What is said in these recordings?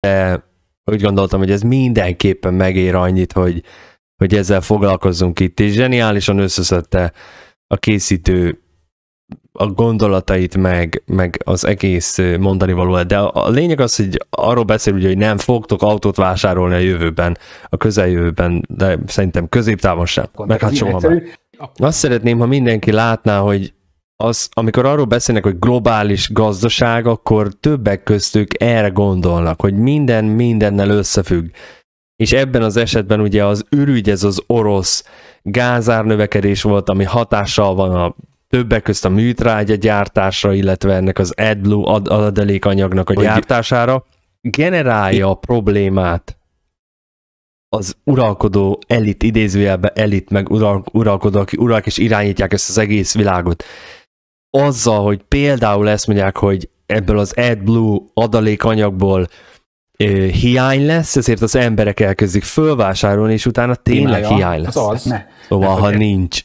de úgy gondoltam, hogy ez mindenképpen megér annyit, hogy, hogy ezzel foglalkozzunk itt, és zseniálisan összeszedte a készítő a gondolatait, meg, meg az egész mondani valóját. De a, lényeg az, hogy arról beszél, hogy nem fogtok autót vásárolni a jövőben, a közeljövőben, de szerintem középtávon sem. Meg hát soha Azt szeretném, ha mindenki látná, hogy az, amikor arról beszélnek, hogy globális gazdaság, akkor többek köztük erre gondolnak, hogy minden mindennel összefügg. És ebben az esetben ugye az ürügy, ez az orosz gázárnövekedés volt, ami hatással van a többek közt a műtrágya gyártásra, illetve ennek az AdBlue ad- adalékanyagnak a hogy gyártására, generálja a problémát az uralkodó elit, idézőjelben elit, meg ural, uralkodó, aki urak és irányítják ezt az egész világot azzal, hogy például ezt mondják, hogy ebből az AdBlue adalékanyagból ö, hiány lesz, ezért az emberek elkezdik fölvásárolni, és utána tényleg Tényleg, hiány lesz. Az az. Ne. Szóval, hát, ha nincs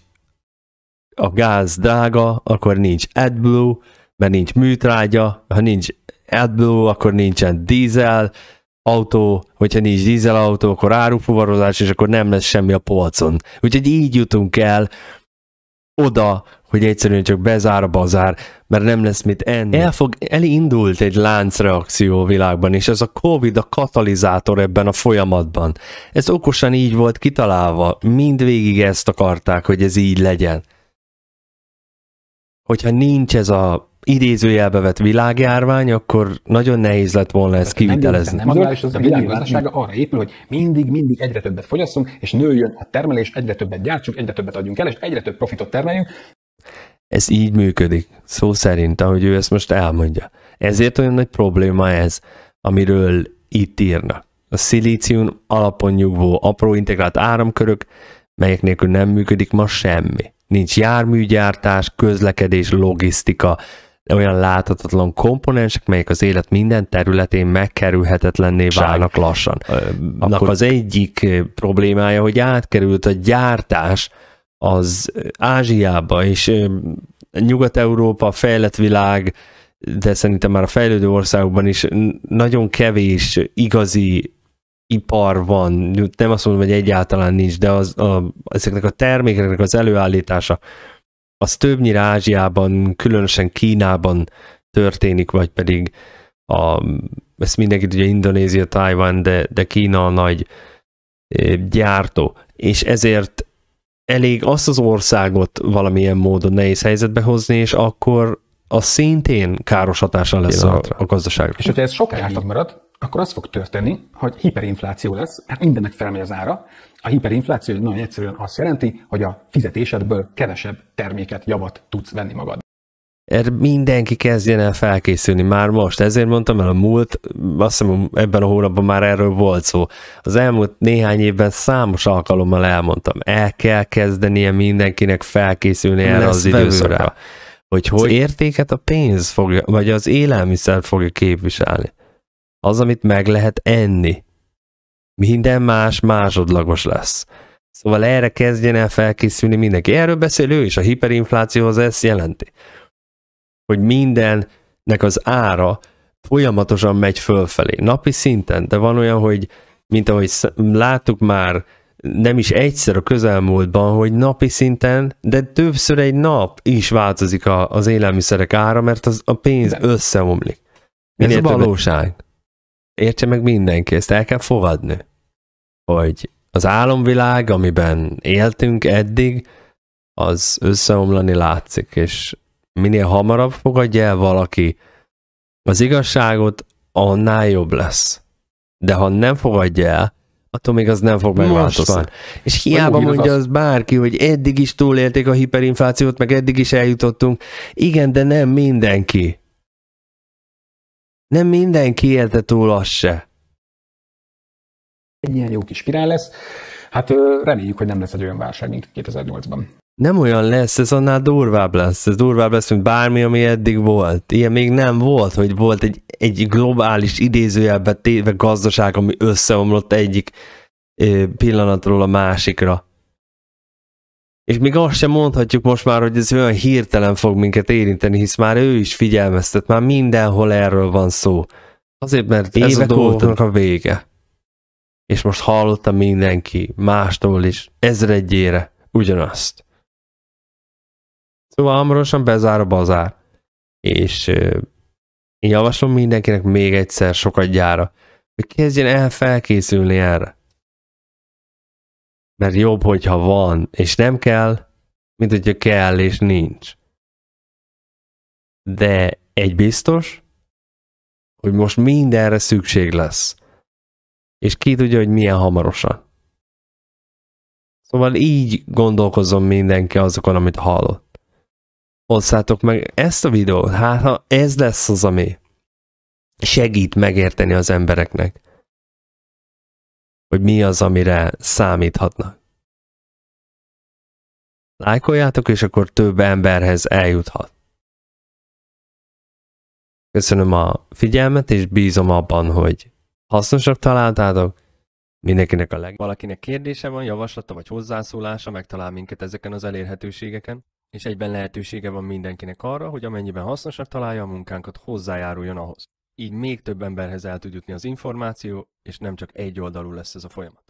a gáz drága, akkor nincs AdBlue, mert nincs műtrágya, ha nincs AdBlue, akkor nincsen dízel autó, hogyha nincs dízel autó, akkor árufuvarozás, és akkor nem lesz semmi a polcon. Úgyhogy így jutunk el oda, hogy egyszerűen csak bezár a bazár, mert nem lesz mit enni. El fog, elindult egy láncreakció a világban, és ez a Covid a katalizátor ebben a folyamatban. Ez okosan így volt kitalálva, mindvégig ezt akarták, hogy ez így legyen. Hogyha nincs ez a idézőjelbe vett világjárvány, akkor nagyon nehéz lett volna ezt kivitelezni. Nem, nem, az a világgazdasága arra épül, hogy mindig, mindig egyre többet fogyasszunk, és nőjön a termelés, egyre többet gyártsunk, egyre többet adjunk el, és egyre több profitot termeljünk. Ez így működik, szó szerint, ahogy ő ezt most elmondja. Ezért olyan nagy probléma ez, amiről itt írnak. A szilícium alapon nyugvó apró integrált áramkörök, melyek nélkül nem működik ma semmi. Nincs járműgyártás, közlekedés, logisztika, olyan láthatatlan komponensek, melyek az élet minden területén megkerülhetetlenné válnak lassan. Akkor... Az egyik problémája, hogy átkerült a gyártás az Ázsiába, és Nyugat-Európa, fejlett világ, de szerintem már a fejlődő országokban is nagyon kevés igazi ipar van, nem azt mondom, hogy egyáltalán nincs, de az, a, ezeknek a termékeknek az előállítása az többnyire Ázsiában, különösen Kínában történik, vagy pedig a, ezt mindenki ugye Indonézia, Tájván, de, de Kína a nagy eh, gyártó, és ezért elég azt az országot valamilyen módon nehéz helyzetbe hozni, és akkor az szintén káros hatása lesz a, a gazdaságra. És hogyha ez sokáig marad, akkor az fog történni, hogy hiperinfláció lesz, mert hát mindennek felmegy az ára. A hiperinfláció nagyon egyszerűen azt jelenti, hogy a fizetésedből kevesebb terméket, javat tudsz venni magad. Erre mindenki kezdjen el felkészülni már most. Ezért mondtam el a múlt, azt hiszem ebben a hónapban már erről volt szó. Az elmúlt néhány évben számos alkalommal elmondtam, el kell kezdenie mindenkinek felkészülni erre az időszakra. Hogy hogy értéket a pénz fogja, vagy az élelmiszer fogja képviselni. Az, amit meg lehet enni. Minden más másodlagos lesz. Szóval erre kezdjen el felkészülni mindenki. Erről beszél ő is, a hiperinflációhoz ezt jelenti. Hogy mindennek az ára folyamatosan megy fölfelé, napi szinten, de van olyan, hogy mint ahogy láttuk már nem is egyszer a közelmúltban, hogy napi szinten, de többször egy nap is változik a, az élelmiszerek ára, mert az, a pénz de. összeomlik. Minél ez a valóság értse meg mindenki, ezt el kell fogadni, hogy az álomvilág, amiben éltünk eddig, az összeomlani látszik, és minél hamarabb fogadja el valaki az igazságot, annál jobb lesz. De ha nem fogadja el, attól még az nem fog megváltozni. És hiába mondja az bárki, hogy eddig is túlélték a hiperinflációt, meg eddig is eljutottunk. Igen, de nem mindenki. Nem mindenki élte túl az se. Egy ilyen jó kis spirál lesz. Hát reméljük, hogy nem lesz egy olyan válság, mint 2008-ban. Nem olyan lesz, ez annál durvább lesz. Ez durvább lesz, mint bármi, ami eddig volt. Ilyen még nem volt, hogy volt egy, egy globális idézőjelbe téve gazdaság, ami összeomlott egyik pillanatról a másikra. És még azt sem mondhatjuk most már, hogy ez olyan hirtelen fog minket érinteni, hisz már ő is figyelmeztet, már mindenhol erről van szó. Azért, mert Évek a dolgoknak a vége. És most hallotta mindenki, mástól is, ezredjére ugyanazt. Szóval hamarosan bezár a bazár. És euh, én javaslom mindenkinek még egyszer sokat gyára, hogy kezdjen el felkészülni erre. Mert jobb, hogyha van, és nem kell, mint hogyha kell, és nincs. De egy biztos, hogy most mindenre szükség lesz. És ki tudja, hogy milyen hamarosan. Szóval így gondolkozom mindenki azokon, amit hallott. Hozzátok meg ezt a videót, hát ha ez lesz az, ami segít megérteni az embereknek hogy mi az, amire számíthatnak. Lájkoljátok, és akkor több emberhez eljuthat. Köszönöm a figyelmet, és bízom abban, hogy hasznosak találtátok. Mindenkinek a leg... Valakinek kérdése van, javaslata vagy hozzászólása, megtalál minket ezeken az elérhetőségeken, és egyben lehetősége van mindenkinek arra, hogy amennyiben hasznosak találja a munkánkat, hozzájáruljon ahhoz, így még több emberhez el tud jutni az információ, és nem csak egy oldalú lesz ez a folyamat.